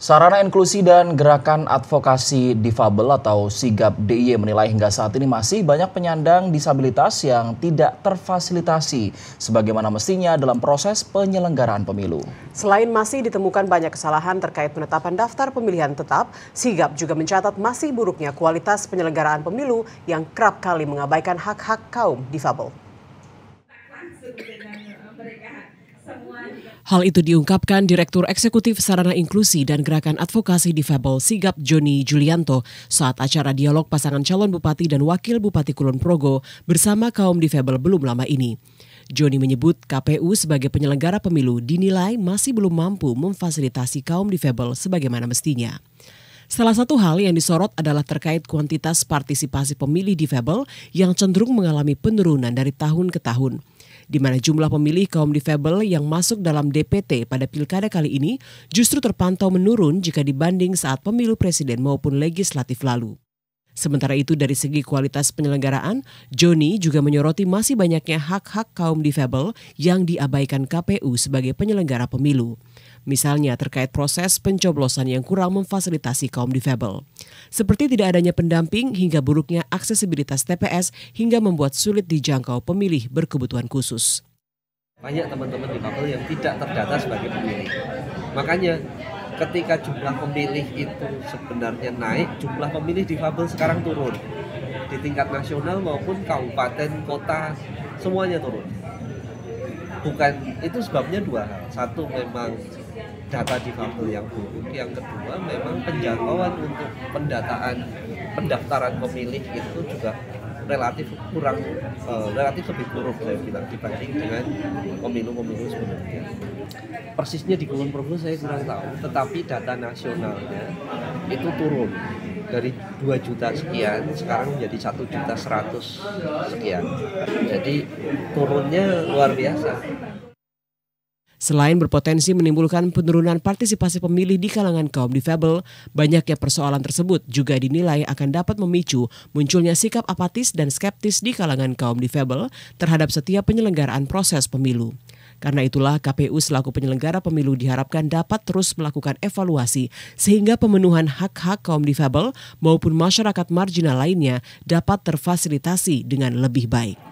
Sarana Inklusi dan Gerakan Advokasi Difabel atau SIGAP DIY menilai hingga saat ini masih banyak penyandang disabilitas yang tidak terfasilitasi sebagaimana mestinya dalam proses penyelenggaraan pemilu. Selain masih ditemukan banyak kesalahan terkait penetapan daftar pemilihan tetap, SIGAP juga mencatat masih buruknya kualitas penyelenggaraan pemilu yang kerap kali mengabaikan hak-hak kaum difabel. Hal itu diungkapkan Direktur Eksekutif Sarana Inklusi dan Gerakan Advokasi Difabel Sigap Joni Julianto saat acara dialog pasangan calon bupati dan wakil bupati Kulon Progo bersama kaum difabel belum lama ini. Joni menyebut KPU sebagai penyelenggara pemilu dinilai masih belum mampu memfasilitasi kaum difabel sebagaimana mestinya. Salah satu hal yang disorot adalah terkait kuantitas partisipasi pemilih difabel yang cenderung mengalami penurunan dari tahun ke tahun di mana jumlah pemilih kaum difabel yang masuk dalam DPT pada pilkada kali ini justru terpantau menurun jika dibanding saat pemilu presiden maupun legislatif lalu. Sementara itu dari segi kualitas penyelenggaraan, Joni juga menyoroti masih banyaknya hak-hak kaum difabel yang diabaikan KPU sebagai penyelenggara pemilu. Misalnya terkait proses pencoblosan yang kurang memfasilitasi kaum difabel seperti tidak adanya pendamping hingga buruknya aksesibilitas TPS hingga membuat sulit dijangkau pemilih berkebutuhan khusus. Banyak teman-teman di difabel yang tidak terdata sebagai pemilih. Makanya ketika jumlah pemilih itu sebenarnya naik, jumlah pemilih di difabel sekarang turun. Di tingkat nasional maupun kabupaten, kota, semuanya turun. Bukan itu sebabnya dua hal. Satu memang data di difabel yang buruk yang kedua memang penjangkauan untuk pendataan pendaftaran pemilih itu juga relatif kurang uh, relatif lebih buruk saya bilang dibanding dengan pemilu-pemilu sebelumnya. Persisnya di Kulon Progo saya kurang tahu, tetapi data nasionalnya itu turun dari 2 juta sekian sekarang menjadi satu juta seratus sekian. Jadi turunnya luar biasa. Selain berpotensi menimbulkan penurunan partisipasi pemilih di kalangan kaum difabel, banyaknya persoalan tersebut juga dinilai akan dapat memicu munculnya sikap apatis dan skeptis di kalangan kaum difabel terhadap setiap penyelenggaraan proses pemilu. Karena itulah KPU selaku penyelenggara pemilu diharapkan dapat terus melakukan evaluasi sehingga pemenuhan hak-hak kaum difabel maupun masyarakat marginal lainnya dapat terfasilitasi dengan lebih baik.